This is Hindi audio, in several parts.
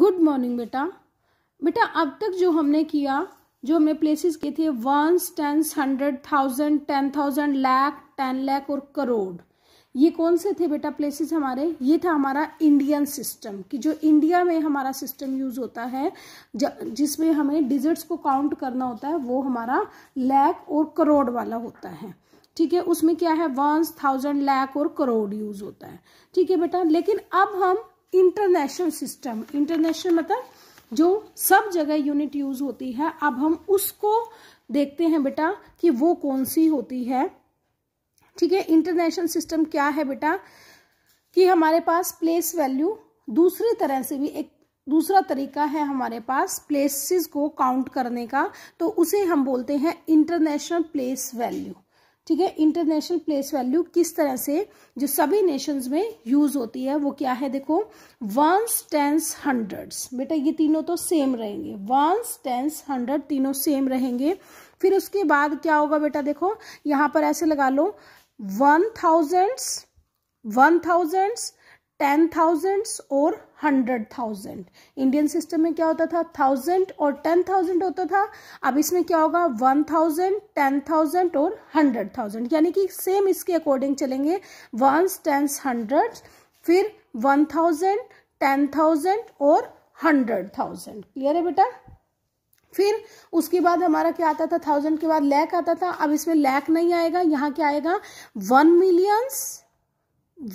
गुड मॉर्निंग बेटा बेटा अब तक जो हमने किया जो हमने प्लेसेस किए थे ones tens hundred thousand ten thousand lakh ten lakh और करोड़ ये कौन से थे बेटा प्लेसेस हमारे ये था हमारा इंडियन सिस्टम कि जो इंडिया में हमारा सिस्टम यूज होता है जिसमें हमें डिजिट्स को काउंट करना होता है वो हमारा लैख और करोड़ वाला होता है ठीक है उसमें क्या है वंस थाउजेंड लैख और करोड़ यूज होता है ठीक है बेटा लेकिन अब हम इंटरनेशनल सिस्टम इंटरनेशनल मतलब जो सब जगह यूनिट यूज होती है अब हम उसको देखते हैं बेटा कि वो कौन सी होती है ठीक है इंटरनेशनल सिस्टम क्या है बेटा कि हमारे पास प्लेस वैल्यू दूसरी तरह से भी एक दूसरा तरीका है हमारे पास प्लेसेस को काउंट करने का तो उसे हम बोलते हैं इंटरनेशनल प्लेस वैल्यू ठीक है इंटरनेशनल प्लेस वैल्यू किस तरह से जो सभी नेशंस में यूज होती है वो क्या है देखो वंस टेंस हंड्रेड्स बेटा ये तीनों तो सेम रहेंगे वंस टेंस हंड्रेड तीनों सेम रहेंगे फिर उसके बाद क्या होगा बेटा देखो यहां पर ऐसे लगा लो one thousands one thousands ten thousand और हंड्रेड थाउजेंड इंडियन सिस्टम में क्या होता था थाउजेंड और टेन थाउजेंड होता था अब इसमें क्या होगा वन थाउजेंड टेन थाउजेंड और हंड्रेड थाउजेंड यानी कि सेम इसके अकॉर्डिंग चलेंगे वंस टेंस हंड्रेड फिर वन थाउजेंड टेन थाउजेंड और हंड्रेड थाउजेंड क्लियर है बेटा फिर उसके बाद हमारा क्या आता था थाउजेंड के बाद लैक आता था अब इसमें लैक नहीं आएगा यहाँ क्या आएगा one millions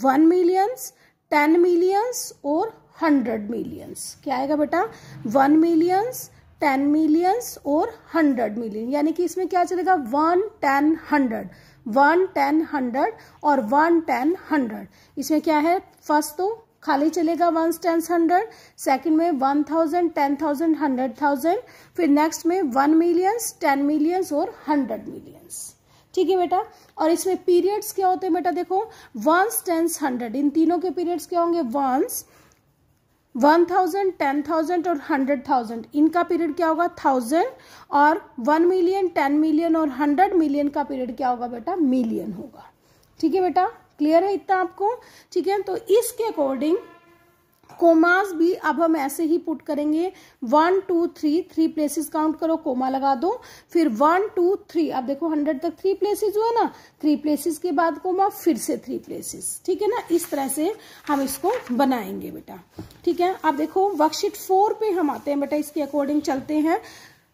one millions ten millions और हंड्रेड मिलियंस क्या आएगा बेटा वन मिलियंस टेन मिलियंस और हंड्रेड मिलियन यानी कि इसमें क्या चलेगा one ten hundred one ten hundred और वन टेन हंड्रेड इसमें क्या है फर्स्ट तो खाली चलेगा वन टेन हंड्रेड सेकेंड में one thousand ten thousand hundred thousand फिर नेक्स्ट में वन मिलियंस टेन मिलियंस और हंड्रेड मिलियंस ठीक है बेटा और इसमें पीरियड्स क्या होते हैं बेटा देखो वंस टेंस हंड्रेड इन तीनों के पीरियड्स क्या होंगे ones one thousand ten thousand और हंड्रेड थाउजेंड इनका पीरियड क्या होगा थाउजेंड और वन मिलियन टेन मिलियन और हंड्रेड मिलियन का पीरियड क्या होगा बेटा मिलियन होगा ठीक है बेटा क्लियर है इतना आपको ठीक है तो इसके अकॉर्डिंग कोमास भी अब हम ऐसे ही पुट करेंगे one two three three places count करो कोमा लगा दो फिर वन टू थ्री अब देखो हंड्रेड तक थ्री प्लेसेस हुआ ना थ्री प्लेसेस के बाद कोमा फिर से थ्री प्लेसेस ठीक है ना इस तरह से हम इसको बनाएंगे बेटा ठीक है अब देखो वर्कशीट फोर पे हम आते हैं बेटा इसके अकॉर्डिंग चलते हैं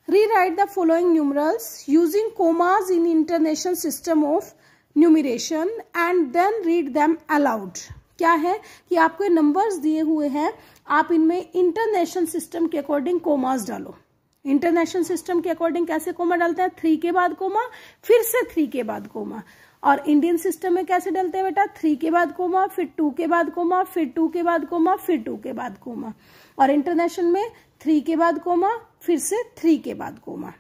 write the following numerals using commas in international system of numeration and then read them aloud क्या है कि आपको नंबर्स दिए हुए हैं आप इनमें इंटरनेशनल सिस्टम के अकॉर्डिंग कोमास डालो इंटरनेशनल सिस्टम के अकॉर्डिंग कैसे कोमा डालते हैं थ्री के बाद कोमा फिर से थ्री के बाद कोमा और इंडियन सिस्टम में कैसे डालते हैं बेटा थ्री के बाद कोमा फिर टू के बाद कोमा फिर टू के बाद कोमा फिर टू के बाद कोमा और इंटरनेशनल में थ्री के बाद कोमा फिर से थ्री के बाद कोमा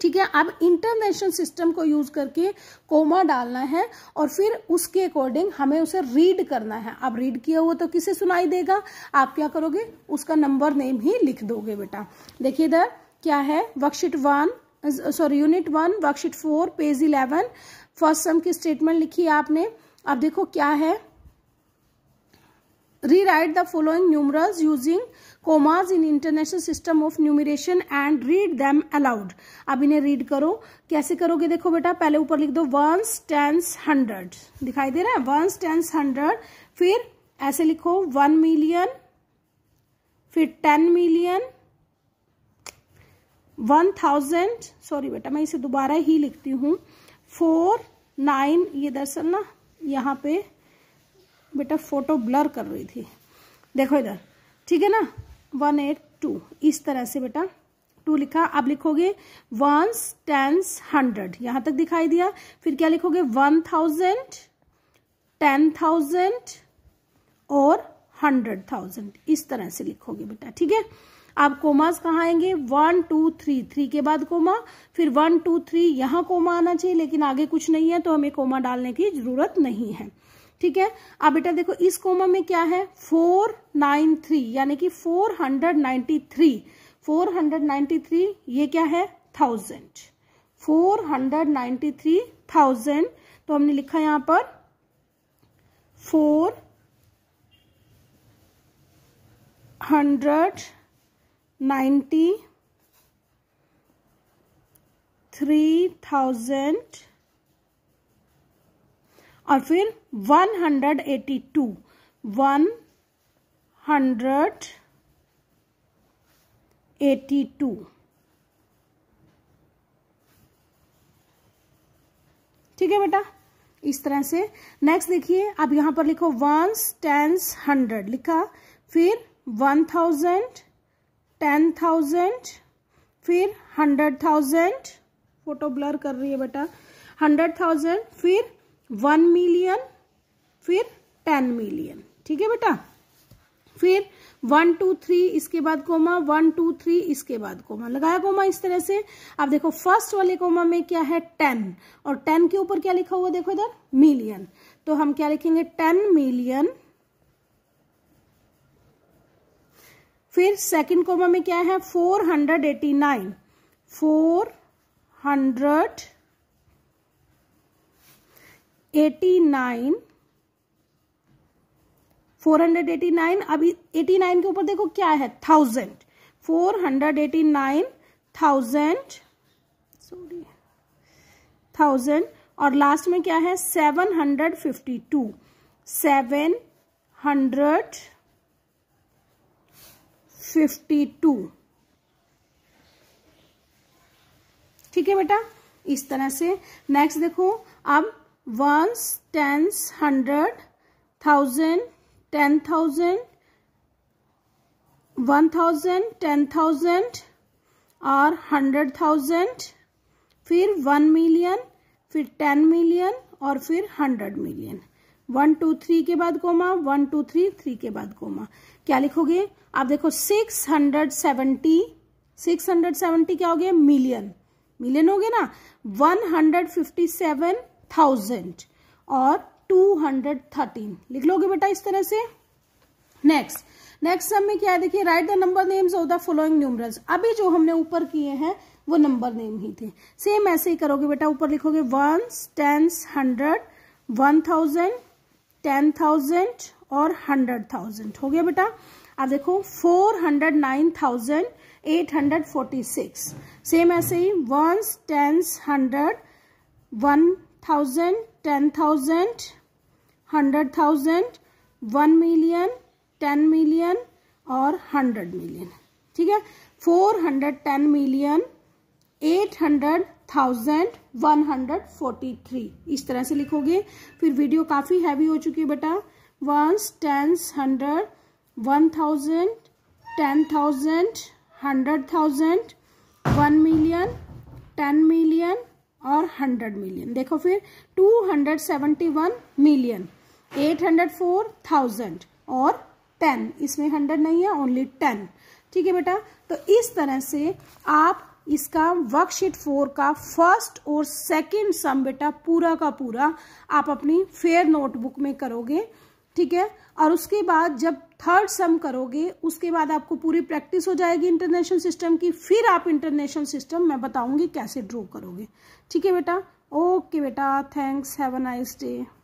ठीक है अब इंटरनेशनल सिस्टम को यूज करके कोमा डालना है और फिर उसके अकॉर्डिंग हमें उसे रीड करना है अब रीड किया हुआ तो किसे सुनाई देगा आप क्या करोगे उसका नंबर नेम ही लिख दोगे बेटा देखिए इधर क्या है worksheet one sorry unit one worksheet four page eleven first sum की स्टेटमेंट लिखी है आपने अब देखो क्या है rewrite the following numeral using commas in international system of numeration and read them aloud अब इन्हें रीड करो कैसे करोगे देखो बेटा पहले ऊपर लिख दो वंस टेंस हंड्रेड दिखाई दे रहा है वंस टेंस हंड्रेड फिर ऐसे लिखो वन मिलियन फिर ten million one thousand sorry बेटा मैं इसे दोबारा ही लिखती हूँ फोर नाइन ये दरअसल ना यहाँ पे बेटा फोटो ब्लर कर रही थी देखो इधर ठीक है ना वन एट टू इस तरह से बेटा टू लिखा अब लिखोगे वंस टेंस हंड्रेड यहां तक दिखाई दिया फिर क्या लिखोगे वन थाउजेंड टेन थाउजेंड और हंड्रेड थाउजेंड इस तरह से लिखोगे बेटा ठीक है आप कोमास कहाँ आएंगे वन टू थ्री थ्री के बाद कोमा फिर वन टू थ्री यहां कोमा आना चाहिए लेकिन आगे कुछ नहीं है तो हमें कोमा डालने की जरूरत नहीं है ठीक है अब बेटा देखो इस कोमा में क्या है फोर नाइन थ्री यानी कि four hundred ninety three four hundred ninety three ये क्या है thousand four hundred ninety three thousand तो हमने लिखा यहां पर four hundred ninety three thousand और फिर 182 182 ठीक है बेटा इस तरह से नेक्स्ट देखिए अब यहां पर लिखो वंस टेंस हंड्रेड लिखा फिर वन थाउजेंड टेन थाउजेंड फिर हंड्रेड थाउजेंड फोटो ब्लर कर रही है बेटा हंड्रेड थाउजेंड फिर वन मिलियन फिर टेन मिलियन ठीक है बेटा फिर वन टू थ्री इसके बाद कोमा वन टू थ्री इसके बाद कोमा लगाया कोमा इस तरह से अब देखो फर्स्ट वाले कोमा में क्या है टेन और टेन के ऊपर क्या लिखा हुआ देखो इधर मिलियन तो हम क्या लिखेंगे टेन मिलियन फिर सेकंड कोमा में क्या है four hundred eighty nine four hundred eighty nine four hundred eighty nine अभी एटी नाइन के ऊपर देखो क्या है thousand four hundred eighty nine thousand sorry thousand और लास्ट में क्या है seven hundred fifty two seven hundred fifty two ठीक है बेटा इस तरह से नेक्स्ट देखो अब ones tens hundred thousand ten thousand one thousand ten thousand और हंड्रेड थाउजेंड फिर वन मिलियन फिर टेन मिलियन और फिर hundred million one two three के बाद comma one two three three के बाद कोमा क्या लिखोगे आप देखो six hundred seventy six hundred seventy क्या हो गया मिलियन मिलियन हो गया ना one hundred fifty seven thousand और टू हंड्रेड थर्टीन लिख लोगे बेटा इस तरह से नेक्स्ट नेक्स्ट सब में क्या देखिए write the number names of the following numerals अभी जो हमने ऊपर किए हैं वो नंबर नेम ही थे सेम ऐसे ही करोगे बेटा ऊपर लिखोगे ones tens hundred one thousand ten thousand और हंड्रेड थाउजेंड हो गया बेटा अब देखो four hundred nine thousand eight hundred forty six same ऐसे ही ones tens hundred one thousand ten thousand hundred thousand one million ten million और हंड्रेड मिलियन ठीक है four hundred ten million eight hundred thousand one hundred forty three इस तरह से लिखोगे फिर वीडियो काफ़ी हैवी हो चुकी है बेटा ones tens hundred one thousand ten thousand hundred thousand one million ten million और 100 मिलियन देखो फिर 271 मिलियन 804,000 और 10 इसमें 100 नहीं है ओनली 10 ठीक है बेटा तो इस तरह से आप इसका वर्कशीट फोर का फर्स्ट और सेकंड सम बेटा पूरा का पूरा आप अपनी फेयर नोटबुक में करोगे ठीक है और उसके बाद जब थर्ड सम करोगे उसके बाद आपको पूरी प्रैक्टिस हो जाएगी इंटरनेशनल सिस्टम की फिर आप इंटरनेशनल सिस्टम मैं बताऊंगी कैसे ड्रॉ करोगे ठीक है बेटा ओके बेटा thanks have a nice day